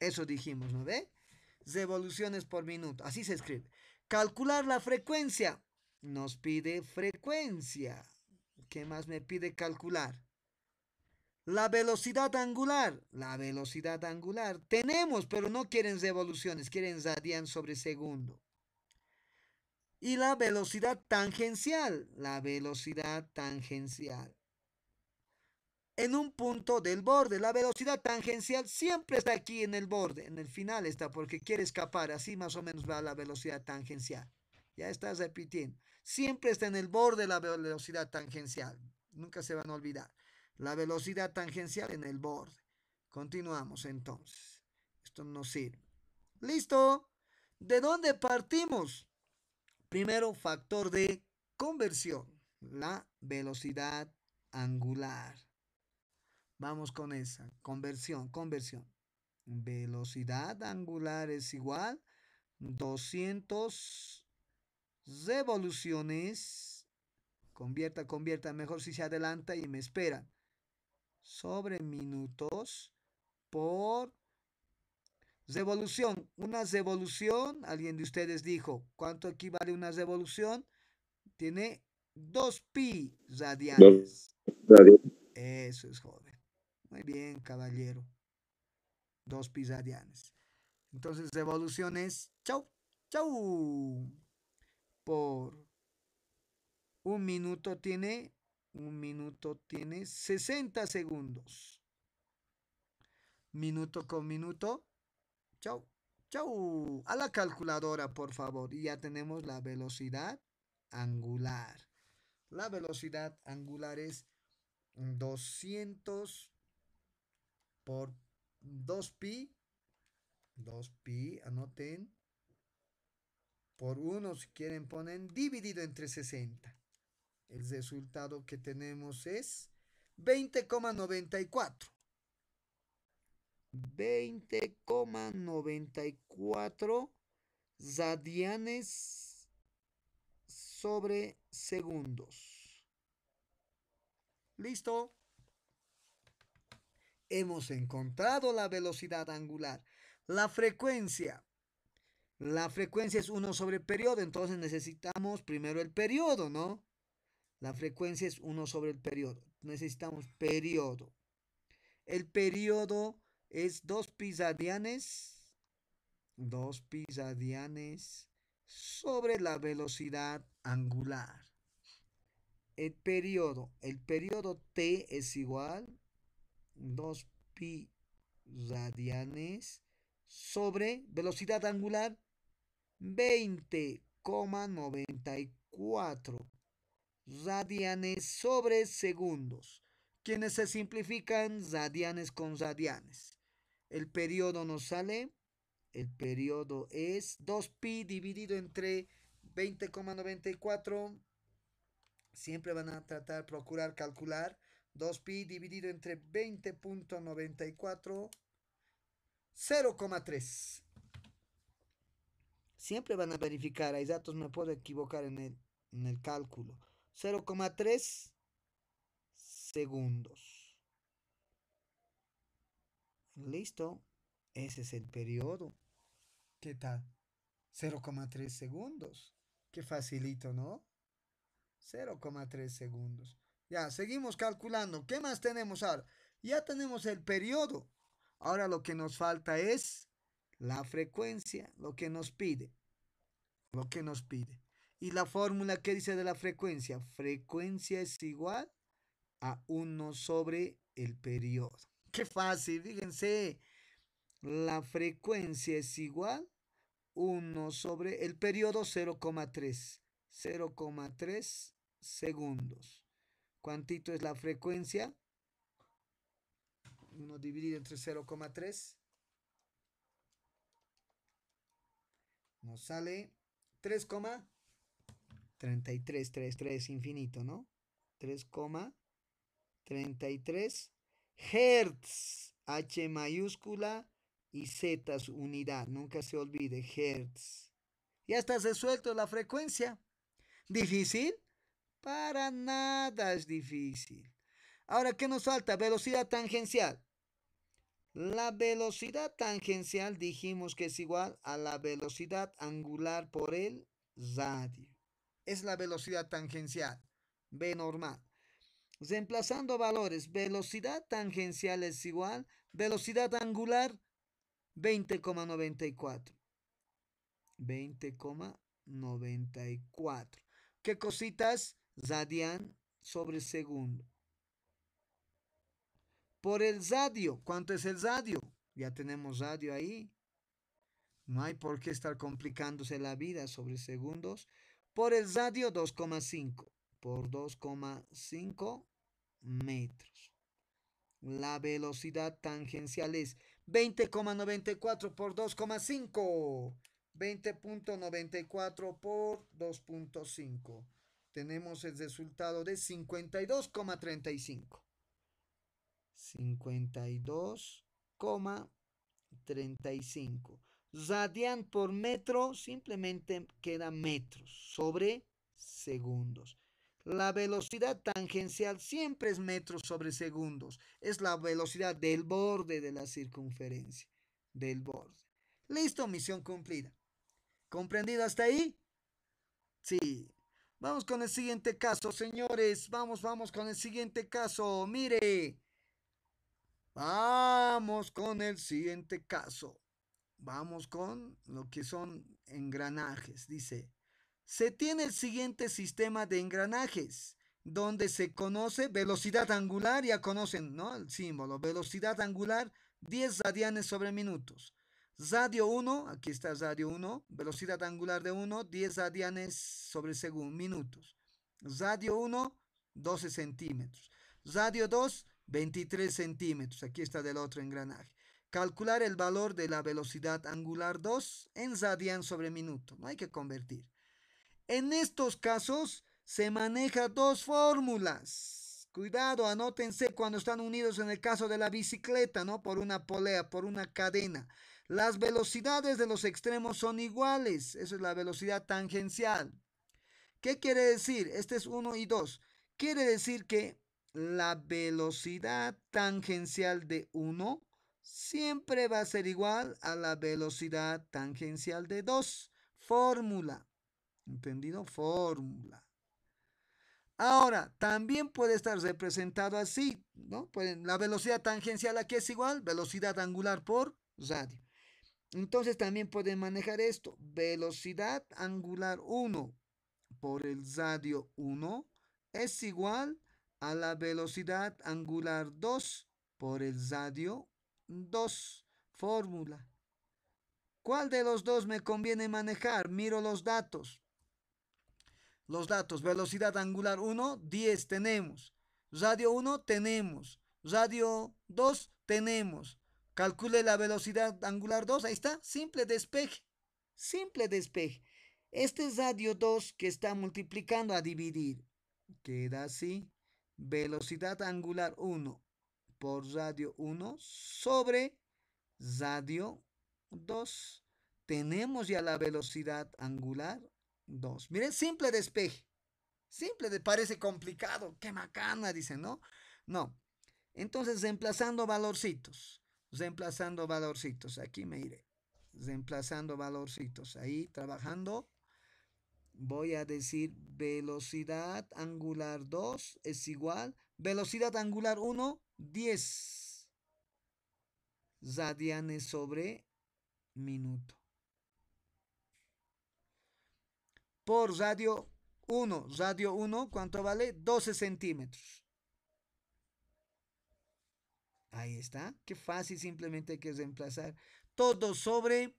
Eso dijimos, ¿no ve? Revoluciones por minuto, así se escribe. Calcular la frecuencia. Nos pide frecuencia. ¿Qué más me pide calcular? La velocidad angular. La velocidad angular. Tenemos, pero no quieren revoluciones, quieren radian sobre segundo y la velocidad tangencial, la velocidad tangencial. En un punto del borde, la velocidad tangencial siempre está aquí en el borde, en el final está porque quiere escapar, así más o menos va la velocidad tangencial. Ya estás repitiendo. Siempre está en el borde la velocidad tangencial. Nunca se van a olvidar. La velocidad tangencial en el borde. Continuamos entonces. Esto nos sirve. Listo. ¿De dónde partimos? Primero, factor de conversión, la velocidad angular. Vamos con esa, conversión, conversión. Velocidad angular es igual 200 revoluciones. Convierta, convierta, mejor si se adelanta y me espera. Sobre minutos por Revolución, una revolución, alguien de ustedes dijo, ¿cuánto equivale una revolución? Tiene dos pi radianes. Eso es, joven. Muy bien, caballero. Dos pi radianes. Entonces, revolución es chau, chau. Por un minuto tiene, un minuto tiene 60 segundos. Minuto con minuto, Chau. Chau. A la calculadora, por favor. Y ya tenemos la velocidad angular. La velocidad angular es 200 por 2pi. 2pi, anoten. Por 1, si quieren, ponen dividido entre 60. El resultado que tenemos es 20,94. 20,94 zadianes sobre segundos. Listo. Hemos encontrado la velocidad angular. La frecuencia. La frecuencia es 1 sobre el periodo, entonces necesitamos primero el periodo, ¿no? La frecuencia es 1 sobre el periodo. Necesitamos periodo. El periodo es dos 2 pi radianes sobre la velocidad angular. El periodo, el periodo T es igual 2 pi radianes sobre velocidad angular 20,94 radianes sobre segundos, quienes se simplifican radianes con radianes. El periodo nos sale, el periodo es 2pi dividido entre 20,94. Siempre van a tratar, procurar calcular. 2pi dividido entre 20.94, 0,3. Siempre van a verificar, hay datos, me puedo equivocar en el, en el cálculo. 0,3 segundos. Listo. Ese es el periodo. ¿Qué tal? 0,3 segundos. Qué facilito, ¿no? 0,3 segundos. Ya, seguimos calculando. ¿Qué más tenemos ahora? Ya tenemos el periodo. Ahora lo que nos falta es la frecuencia, lo que nos pide. Lo que nos pide. Y la fórmula que dice de la frecuencia. Frecuencia es igual a 1 sobre el periodo qué fácil, fíjense. La frecuencia es igual 1 sobre el periodo 0,3. 0,3 segundos. ¿Cuánto es la frecuencia? 1 dividido entre 0,3. Nos sale 3,3333 infinito, ¿no? 3,33 Hertz, H mayúscula y Z unidad. Nunca se olvide, Hertz. Ya está resuelto la frecuencia. ¿Difícil? Para nada es difícil. Ahora, ¿qué nos falta? Velocidad tangencial. La velocidad tangencial dijimos que es igual a la velocidad angular por el radio. Es la velocidad tangencial. B normal reemplazando valores. Velocidad tangencial es igual, velocidad angular 20,94. 20,94. ¿Qué cositas? Radian sobre segundo. Por el radio, ¿cuánto es el radio? Ya tenemos radio ahí. No hay por qué estar complicándose la vida sobre segundos. Por el radio 2,5 por 2,5 metros. La velocidad tangencial es 20,94 por 2,5. 20.94 por 2.5. Tenemos el resultado de 52,35. 52,35. Radian por metro simplemente queda metros sobre segundos. La velocidad tangencial siempre es metros sobre segundos. Es la velocidad del borde de la circunferencia. Del borde. Listo, misión cumplida. ¿Comprendido hasta ahí? Sí. Vamos con el siguiente caso, señores. Vamos, vamos con el siguiente caso. Mire. Vamos con el siguiente caso. Vamos con lo que son engranajes. Dice, se tiene el siguiente sistema de engranajes, donde se conoce velocidad angular, ya conocen ¿no? el símbolo, velocidad angular 10 radianes sobre minutos. Radio 1, aquí está radio 1, velocidad angular de 1, 10 radianes sobre segundo, minutos. Radio 1, 12 centímetros. Radio 2, 23 centímetros. Aquí está del otro engranaje. Calcular el valor de la velocidad angular 2 en radian sobre minuto. No hay que convertir. En estos casos se maneja dos fórmulas. Cuidado, anótense cuando están unidos en el caso de la bicicleta, ¿no? Por una polea, por una cadena. Las velocidades de los extremos son iguales. Esa es la velocidad tangencial. ¿Qué quiere decir? Este es 1 y 2. Quiere decir que la velocidad tangencial de 1 siempre va a ser igual a la velocidad tangencial de 2. Fórmula. Entendido, fórmula. Ahora, también puede estar representado así, ¿no? la velocidad tangencial aquí es igual, velocidad angular por radio. Entonces también pueden manejar esto, velocidad angular 1 por el radio 1 es igual a la velocidad angular 2 por el radio 2. Fórmula. ¿Cuál de los dos me conviene manejar? Miro los datos los datos. Velocidad angular 1, 10 tenemos. Radio 1 tenemos. Radio 2 tenemos. Calcule la velocidad angular 2. Ahí está. Simple despeje. Simple despeje. Este es radio 2 que está multiplicando a dividir. Queda así. Velocidad angular 1 por radio 1 sobre radio 2. Tenemos ya la velocidad angular 2. Miren, simple despeje. Simple, parece complicado. Qué macana, dice ¿no? No. Entonces, reemplazando valorcitos. Reemplazando valorcitos. Aquí me iré. Reemplazando valorcitos. Ahí trabajando. Voy a decir velocidad angular 2 es igual. Velocidad angular 1, 10 radianes sobre minuto. por radio 1. Radio 1, ¿cuánto vale? 12 centímetros. Ahí está. Qué fácil, simplemente hay que reemplazar todo sobre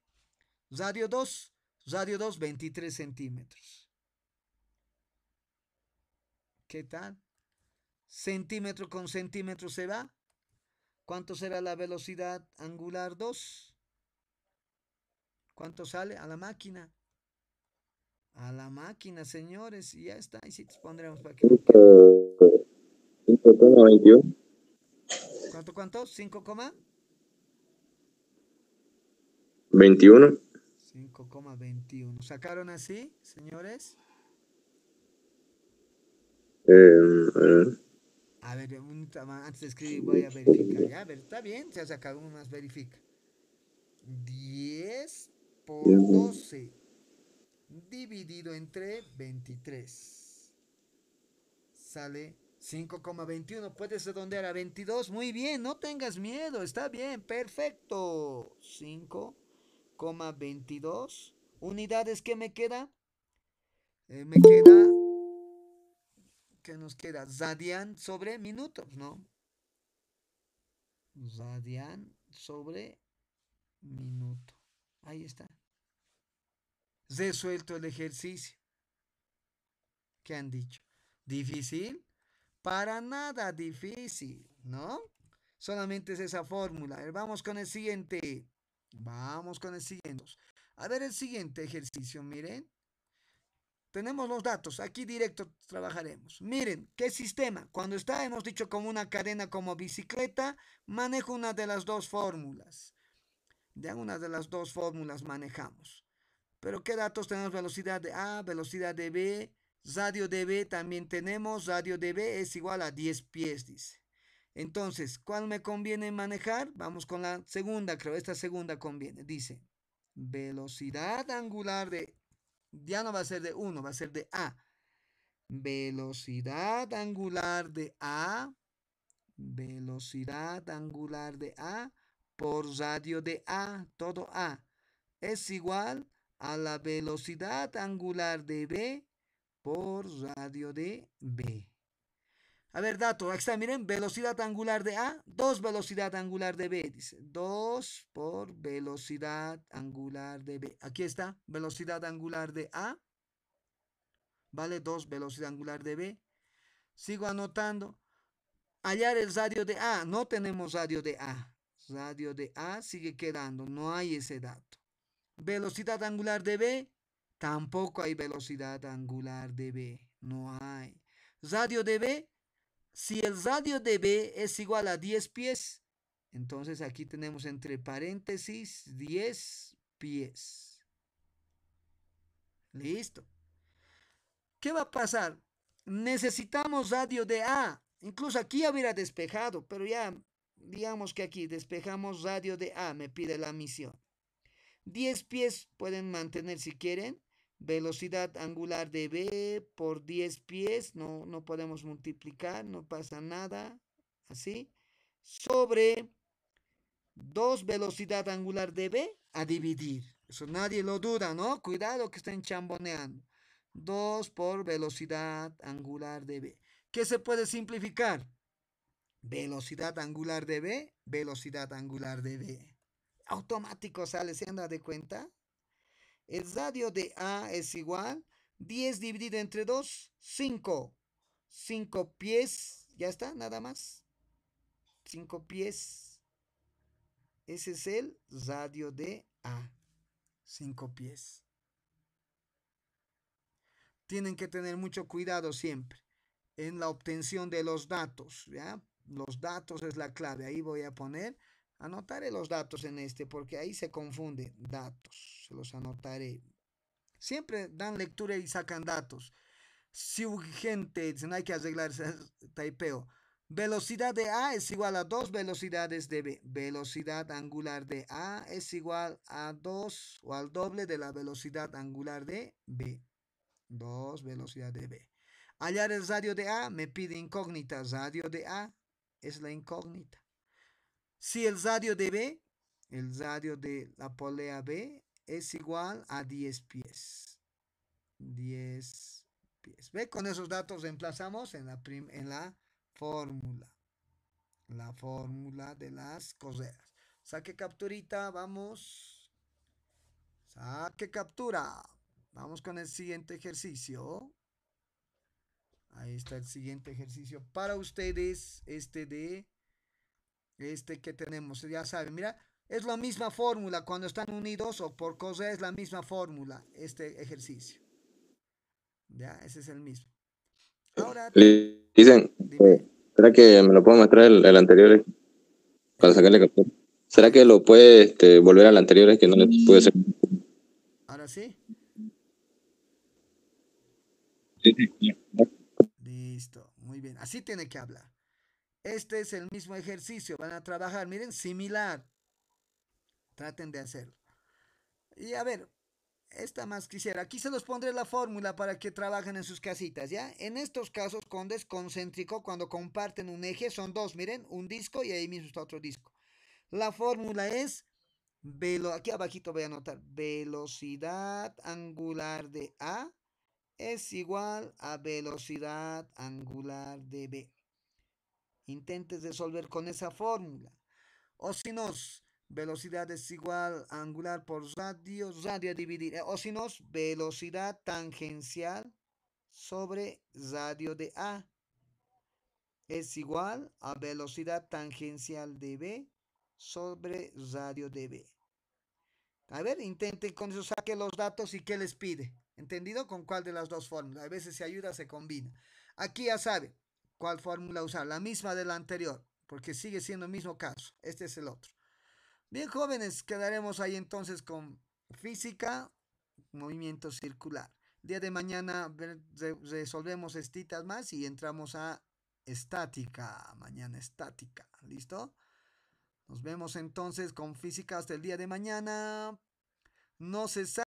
radio 2. Radio 2, 23 centímetros. ¿Qué tal? Centímetro con centímetro se va. ¿Cuánto será la velocidad angular 2? ¿Cuánto sale a la máquina? a la máquina, señores. Y ya está. Y si te pondremos para que. 5,21. ¿Cuánto, cuánto? ¿5, 21. 5,21. ¿Sacaron así, señores? Eh, A ver, antes de escribir voy a eh. verificar. Ya, a ver, está bien, se ha sacado uno más, verifica. 10 por 12 dividido entre 23. Sale 5,21. Puedes redondear a 22. Muy bien, no tengas miedo. Está bien, perfecto. 5,22. Unidades, ¿qué me queda? Eh, me queda... ¿Qué nos queda? Zadian sobre minutos, ¿no? Zadian sobre minuto. Ahí está resuelto el ejercicio. ¿Qué han dicho? ¿Difícil? Para nada difícil, ¿no? Solamente es esa fórmula. ver, vamos con el siguiente. Vamos con el siguiente. A ver el siguiente ejercicio, miren. Tenemos los datos, aquí directo trabajaremos. Miren, ¿qué sistema? Cuando está, hemos dicho, como una cadena como bicicleta, manejo una de las dos fórmulas. De una de las dos fórmulas manejamos. Pero ¿qué datos tenemos? Velocidad de A, velocidad de B, radio de B también tenemos. Radio de B es igual a 10 pies, dice. Entonces, ¿cuál me conviene manejar? Vamos con la segunda, creo. Esta segunda conviene. Dice, velocidad angular de... Ya no va a ser de 1, va a ser de A. Velocidad angular de A. Velocidad angular de A por radio de A, todo A. Es igual a la velocidad angular de B por radio de B. A ver, dato, aquí está, miren, velocidad angular de A, 2 velocidad angular de B, dice, 2 por velocidad angular de B. Aquí está, velocidad angular de A, vale 2 velocidad angular de B. Sigo anotando, hallar el radio de A, no tenemos radio de A, radio de A sigue quedando, no hay ese dato velocidad angular de B, tampoco hay velocidad angular de B, no hay. Radio de B, si el radio de B es igual a 10 pies, entonces aquí tenemos entre paréntesis 10 pies. Listo. ¿Qué va a pasar? Necesitamos radio de A. Incluso aquí ya hubiera despejado, pero ya digamos que aquí despejamos radio de A, me pide la misión. 10 pies pueden mantener si quieren. Velocidad angular de B por 10 pies. No, no podemos multiplicar, no pasa nada. Así. Sobre 2 velocidad angular de B a dividir. Eso nadie lo duda, ¿no? Cuidado que estén chamboneando. 2 por velocidad angular de B. ¿Qué se puede simplificar? Velocidad angular de B, velocidad angular de B automático sale, ¿se anda de cuenta? El radio de A es igual, 10 dividido entre 2, 5. 5 pies, ya está, nada más. 5 pies. Ese es el radio de A. 5 pies. Tienen que tener mucho cuidado siempre en la obtención de los datos, ¿ya? Los datos es la clave, ahí voy a poner Anotaré los datos en este porque ahí se confunde datos. Se los anotaré. Siempre dan lectura y sacan datos. Si urgente, no hay que arreglar ese taipeo. Velocidad de A es igual a dos velocidades de B. Velocidad angular de A es igual a dos, o al doble de la velocidad angular de B. Dos velocidad de B. Hallar el radio de A me pide incógnita. Radio de A es la incógnita. Si el radio de B, el radio de la polea B es igual a 10 pies. 10 pies. ¿Ve? Con esos datos reemplazamos en la, en la fórmula. La fórmula de las correas. Saque capturita, vamos. Saque captura. Vamos con el siguiente ejercicio. Ahí está el siguiente ejercicio para ustedes, este de este que tenemos. Ya saben, mira, es la misma fórmula cuando están unidos o por cosa es la misma fórmula este ejercicio. Ya, ese es el mismo. Ahora. Dicen, eh, ¿será que me lo puedo mostrar el, anterior para sacarle captura? ¿Será que lo puede este, volver al anterior que no le Ahora sí. sí. Listo, muy bien. Así tiene que hablar. Este es el mismo ejercicio. Van a trabajar, miren, similar. Traten de hacerlo. Y a ver, esta más quisiera. Aquí se los pondré la fórmula para que trabajen en sus casitas, ¿ya? En estos casos, con desconcéntrico, cuando comparten un eje, son dos, miren, un disco y ahí mismo está otro disco. La fórmula es, velo, aquí abajito voy a anotar, velocidad angular de A es igual a velocidad angular de B intentes resolver con esa fórmula. O si no, velocidad es igual angular por radio, radio dividir eh, o si no, velocidad tangencial sobre radio de A es igual a velocidad tangencial de B sobre radio de B. A ver, intente con eso, saque los datos y qué les pide. ¿Entendido? ¿Con cuál de las dos fórmulas? A veces se ayuda, se combina. Aquí ya sabe, cuál fórmula usar, la misma de la anterior, porque sigue siendo el mismo caso, este es el otro. Bien jóvenes, quedaremos ahí entonces con física, movimiento circular. día de mañana resolvemos estitas más y entramos a estática, mañana estática, ¿listo? Nos vemos entonces con física hasta el día de mañana. No se sabe.